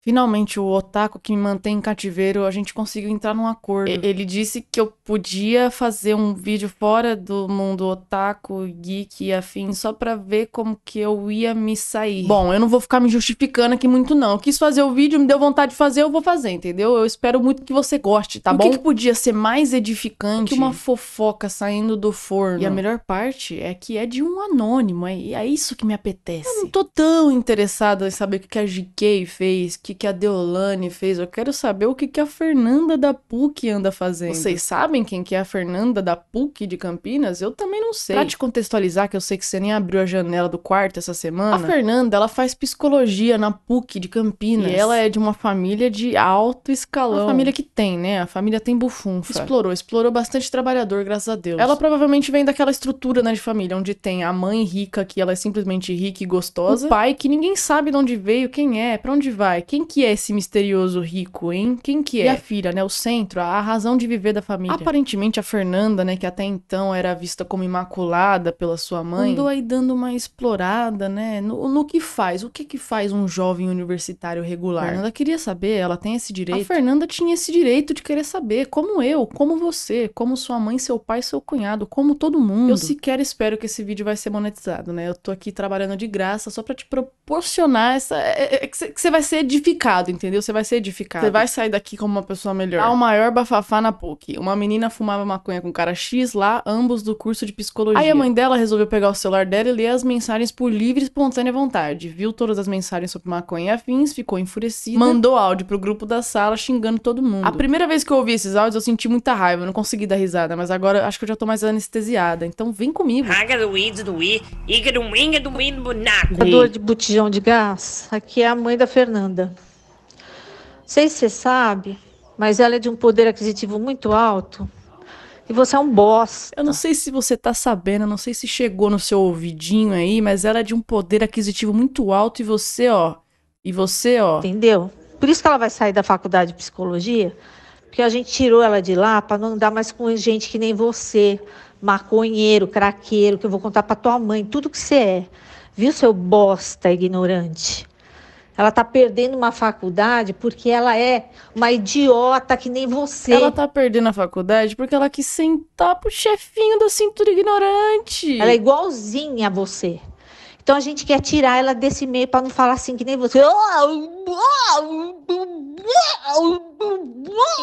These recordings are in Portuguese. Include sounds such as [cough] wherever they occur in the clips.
Finalmente, o otaku que me mantém em cativeiro, a gente conseguiu entrar num acordo. Ele disse que eu podia fazer um vídeo fora do mundo otaku, geek e afim, só pra ver como que eu ia me sair. Bom, eu não vou ficar me justificando aqui muito, não. Eu quis fazer o vídeo, me deu vontade de fazer, eu vou fazer, entendeu? Eu espero muito que você goste, tá o bom? O que, que, podia ser mais edificante que uma fofoca saindo do forno? E a melhor parte é que é de um anônimo, é, é isso que me apetece. Eu não tô tão interessada em saber o que a GK fez, que, que a Deolane fez, eu quero saber o que, que a Fernanda da PUC anda fazendo. Vocês sabem quem que é a Fernanda da PUC de Campinas? Eu também não sei. Pra te contextualizar, que eu sei que você nem abriu a janela do quarto essa semana. A Fernanda, ela faz psicologia na PUC de Campinas. E ela é de uma família de alto escalão. Uma família que tem, né? A família tem bufunfa. Explorou, explorou bastante trabalhador, graças a Deus. Ela provavelmente vem daquela estrutura, né, de família, onde tem a mãe rica, que ela é simplesmente rica e gostosa. O pai, que ninguém sabe de onde veio, quem é, pra onde vai, quem quem que é esse misterioso rico, hein? Quem que é? E a filha, né? O centro, a razão de viver da família. Aparentemente, a Fernanda, né? Que até então era vista como imaculada pela sua mãe. Andou aí dando uma explorada, né? No, no que faz. O que que faz um jovem universitário regular? A Fernanda queria saber, ela tem esse direito. A Fernanda tinha esse direito de querer saber. Como eu, como você, como sua mãe, seu pai, seu cunhado, como todo mundo. Eu sequer espero que esse vídeo vai ser monetizado, né? Eu tô aqui trabalhando de graça só para te proporcionar essa... É, é, é que você vai ser difícil edificado, entendeu? Você vai ser edificado. Você vai sair daqui como uma pessoa melhor. Há o maior bafafá na PUC. Uma menina fumava maconha com um cara X lá, ambos do curso de psicologia. Aí a mãe dela resolveu pegar o celular dela e ler as mensagens por livre e espontânea vontade. Viu todas as mensagens sobre maconha e afins, ficou enfurecida. Mandou áudio pro grupo da sala xingando todo mundo. A primeira vez que eu ouvi esses áudios, eu senti muita raiva, não consegui dar risada, mas agora acho que eu já tô mais anestesiada. Então vem comigo. Dor de botijão de gás. Aqui é a mãe da Fernanda sei se você sabe, mas ela é de um poder aquisitivo muito alto. E você é um boss. Eu não sei se você tá sabendo, eu não sei se chegou no seu ouvidinho aí, mas ela é de um poder aquisitivo muito alto e você, ó. E você, ó. Entendeu? Por isso que ela vai sair da faculdade de psicologia, porque a gente tirou ela de lá para não andar mais com gente que nem você, maconheiro, craqueiro, que eu vou contar para tua mãe, tudo que você é. Viu, seu bosta ignorante? Ela tá perdendo uma faculdade porque ela é uma idiota que nem você. Ela tá perdendo a faculdade porque ela quis sentar pro chefinho da cintura ignorante. Ela é igualzinha a você. Então a gente quer tirar ela desse meio para não falar assim que nem você. Oh, oh, oh,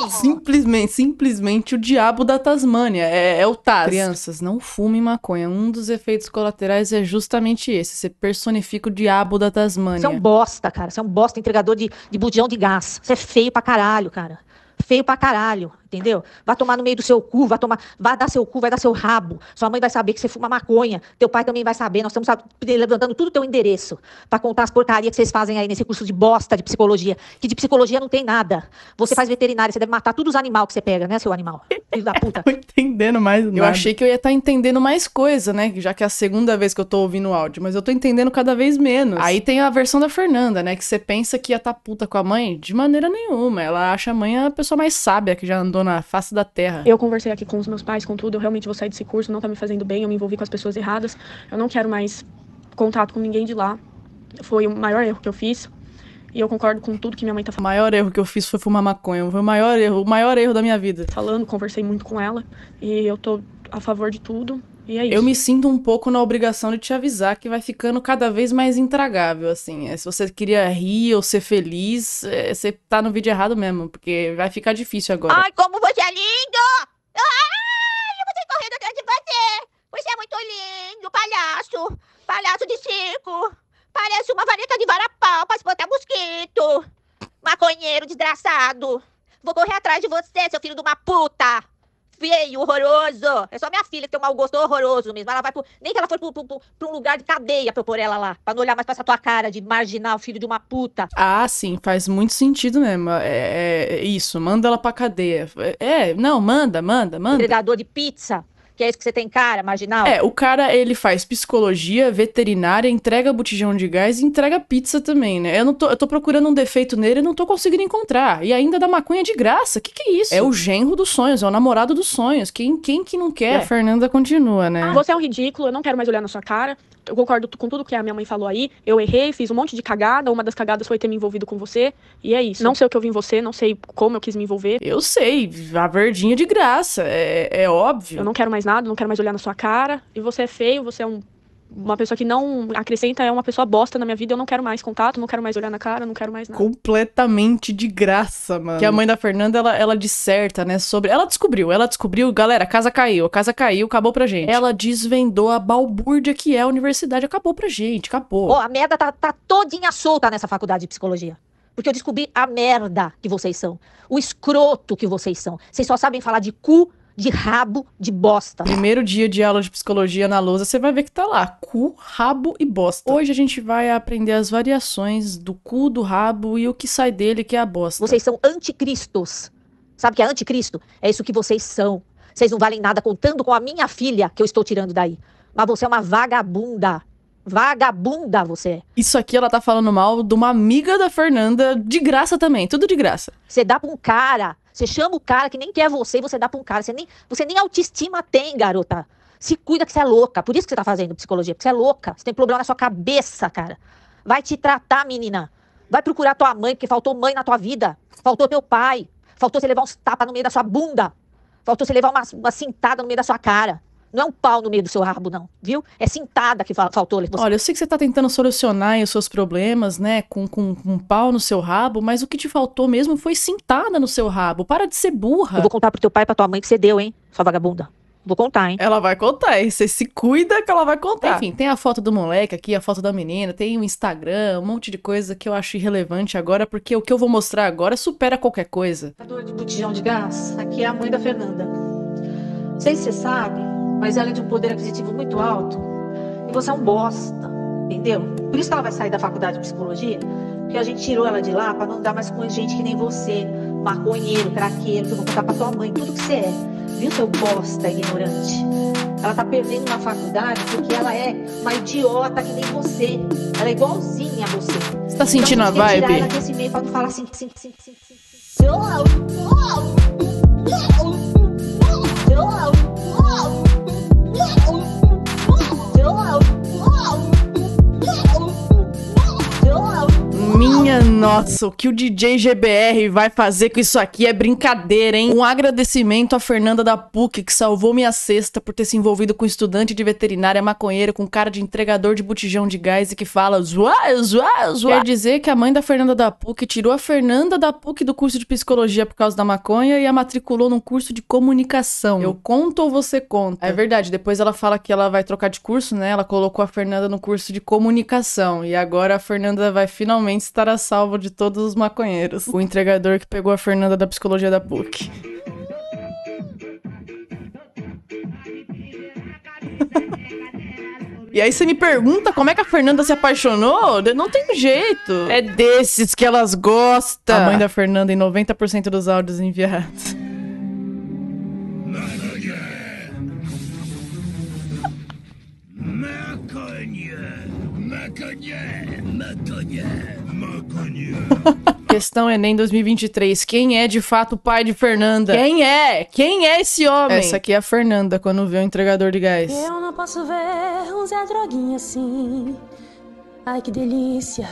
Simplesmente, simplesmente o diabo da Tasmânia. É, é o Taz. Crianças, não fumem maconha. Um dos efeitos colaterais é justamente esse. Você personifica o diabo da Tasmânia. Você é um bosta, cara. Você é um bosta entregador de, de bujão de gás. Você é feio pra caralho, cara feio pra caralho, entendeu? Vai tomar no meio do seu cu, vai tomar, vai dar seu cu, vai dar seu rabo. Sua mãe vai saber que você fuma maconha, teu pai também vai saber. Nós estamos levantando tudo o teu endereço para contar as porcarias que vocês fazem aí nesse curso de bosta de psicologia, que de psicologia não tem nada. Você faz veterinária, você deve matar todos os animais que você pega, né, seu animal? filho da puta. [laughs] Tô entendendo mais nada. Eu achei que eu ia estar tá entendendo mais coisa, né? Já que é a segunda vez que eu tô ouvindo o áudio, mas eu tô entendendo cada vez menos. Aí tem a versão da Fernanda, né? Que você pensa que ia estar tá puta com a mãe? De maneira nenhuma. Ela acha a mãe a pessoa mais sábia que já andou na face da terra. Eu conversei aqui com os meus pais, com tudo. Eu realmente vou sair desse curso, não tá me fazendo bem, eu me envolvi com as pessoas erradas. Eu não quero mais contato com ninguém de lá. Foi o maior erro que eu fiz. E eu concordo com tudo que minha mãe tá falando. O maior erro que eu fiz foi fumar maconha. Foi o maior erro, o maior erro da minha vida. Falando, conversei muito com ela e eu tô a favor de tudo. E é isso. Eu me sinto um pouco na obrigação de te avisar que vai ficando cada vez mais intragável, assim. É, se você queria rir ou ser feliz, é, você tá no vídeo errado mesmo, porque vai ficar difícil agora. Ai, como você é lindo! Ai, eu vou correndo atrás de você! Você é muito lindo, palhaço! Palhaço de circo! Parece uma vareta de varapau pra espantar mosquito. Maconheiro desgraçado. Vou correr atrás de você, seu filho de uma puta. Feio, horroroso. É só minha filha que tem um mau gosto horroroso mesmo. Ela vai pro... Nem que ela for pro, pro, pro, pra um lugar de cadeia pra eu pôr ela lá. Pra não olhar mais pra essa tua cara de marginal, filho de uma puta. Ah, sim. Faz muito sentido mesmo. É, é, é isso. Manda ela pra cadeia. É, não, manda, manda, manda. Predador de pizza que é isso que você tem cara, marginal? É, o cara, ele faz psicologia, veterinária, entrega botijão de gás e entrega pizza também, né? Eu, não tô, eu tô procurando um defeito nele e não tô conseguindo encontrar. E ainda dá maconha de graça. Que que é isso? É o genro dos sonhos, é o namorado dos sonhos. Quem, quem que não quer? É. a Fernanda continua, né? Ah, você é um ridículo, eu não quero mais olhar na sua cara eu concordo com tudo que a minha mãe falou aí. Eu errei, fiz um monte de cagada. Uma das cagadas foi ter me envolvido com você. E é isso. Não sei o que eu vi em você, não sei como eu quis me envolver. Eu sei, a verdinha de graça, é, é óbvio. Eu não quero mais nada, não quero mais olhar na sua cara. E você é feio, você é um uma pessoa que não acrescenta é uma pessoa bosta na minha vida, eu não quero mais contato, não quero mais olhar na cara, não quero mais nada. Completamente de graça, mano. Que a mãe da Fernanda, ela, ela disserta, né, sobre... Ela descobriu, ela descobriu, galera, a casa caiu, a casa caiu, acabou pra gente. Ela desvendou a balbúrdia que é a universidade, acabou pra gente, acabou. Ó, a merda tá, tá todinha solta nessa faculdade de psicologia. Porque eu descobri a merda que vocês são, o escroto que vocês são. Vocês só sabem falar de cu, de rabo de bosta. Primeiro dia de aula de psicologia na lousa, você vai ver que tá lá: cu, rabo e bosta. Hoje a gente vai aprender as variações do cu, do rabo e o que sai dele, que é a bosta. Vocês são anticristos. Sabe o que é anticristo? É isso que vocês são. Vocês não valem nada contando com a minha filha que eu estou tirando daí. Mas você é uma vagabunda. Vagabunda você é. Isso aqui ela tá falando mal de uma amiga da Fernanda, de graça também, tudo de graça. Você dá pra um cara você chama o cara que nem quer você e você dá para um cara. Você nem, você nem autoestima tem, garota. Se cuida que você é louca. Por isso que você tá fazendo psicologia, porque você é louca. Você tem problema na sua cabeça, cara. Vai te tratar, menina. Vai procurar tua mãe, porque faltou mãe na tua vida. Faltou teu pai. Faltou você levar uns tapas no meio da sua bunda. Faltou você levar uma, uma cintada no meio da sua cara. Não é um pau no meio do seu rabo, não, viu? É cintada que faltou. Você... Olha, eu sei que você está tentando solucionar os seus problemas, né, com, com, com um pau no seu rabo, mas o que te faltou mesmo foi cintada no seu rabo. Para de ser burra. Eu vou contar pro teu pai e pra tua mãe que você deu, hein, sua vagabunda. Vou contar, hein? Ela vai contar, hein? Você se cuida que ela vai contar. Tá. Enfim, tem a foto do moleque aqui, a foto da menina, tem o Instagram, um monte de coisa que eu acho irrelevante agora, porque o que eu vou mostrar agora supera qualquer coisa. Tá de botijão de gás, aqui é a mãe da Fernanda. Não sei se você sabe, mas ela é de um poder aquisitivo muito alto e você é um bosta, entendeu? Por isso que ela vai sair da faculdade de psicologia, porque a gente tirou ela de lá para não dar mais com gente que nem você, maconheiro, craqueiro, que eu vou contar para tua mãe tudo que você é, viu, seu bosta ignorante? Ela tá perdendo uma faculdade porque ela é uma idiota que nem você. Ela é igualzinha a você. Você tá sentindo então, a, a vibe? Tirar ela desse meio pra não falar assim, assim, assim, assim, assim. Oh, oh. Nossa, o que o DJ GBR vai fazer com isso aqui é brincadeira, hein? Um agradecimento a Fernanda da PUC, que salvou minha cesta por ter se envolvido com estudante de veterinária maconheiro com cara de entregador de botijão de gás e que fala zoa, zoa, zoa. Quer dizer que a mãe da Fernanda da PUC tirou a Fernanda da PUC do curso de psicologia por causa da maconha e a matriculou num curso de comunicação. Eu conto ou você conta? É verdade, depois ela fala que ela vai trocar de curso, né? Ela colocou a Fernanda no curso de comunicação e agora a Fernanda vai finalmente estar a salvo salvo de todos os maconheiros. O entregador que pegou a Fernanda da psicologia da PUC. E aí você me pergunta como é que a Fernanda se apaixonou? Não tem jeito. É desses que elas gostam. A mãe da Fernanda em 90% dos áudios enviados. Maconha. Maconha. Maconha, maconha, maconha. Questão Enem 2023. Quem é de fato o pai de Fernanda? Quem é? Quem é esse homem? Essa aqui é a Fernanda quando vê o entregador de gás. Eu não posso ver um Zé Droguinha assim. Ai que delícia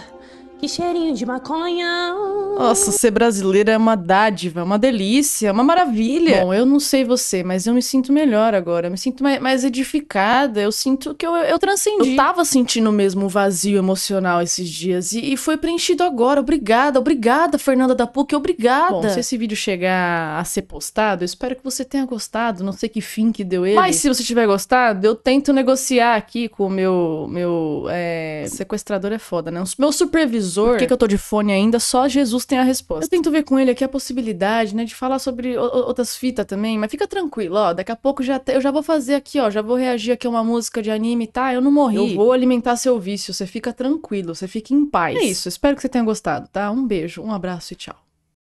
cheirinho de maconha. Nossa, ser brasileira é uma dádiva, é uma delícia, é uma maravilha. Bom, eu não sei você, mas eu me sinto melhor agora. Eu me sinto mais, mais edificada. Eu sinto que eu, eu transcendi. Eu tava sentindo mesmo um vazio emocional esses dias e, e foi preenchido agora. Obrigada, obrigada, Fernanda da PUC, obrigada. Bom, se esse vídeo chegar a ser postado, eu espero que você tenha gostado. Não sei que fim que deu ele. Mas se você tiver gostado, eu tento negociar aqui com o meu. meu é... Sequestrador é foda, né? O meu supervisor por que, que eu tô de fone ainda? Só Jesus tem a resposta. Eu tento ver com ele aqui a possibilidade, né, de falar sobre outras fitas também, mas fica tranquilo, ó. Daqui a pouco já eu já vou fazer aqui, ó. Já vou reagir aqui a uma música de anime, tá? Eu não morri. Eu vou alimentar seu vício. Você fica tranquilo, você fica em paz. É isso. Espero que você tenha gostado, tá? Um beijo, um abraço e tchau.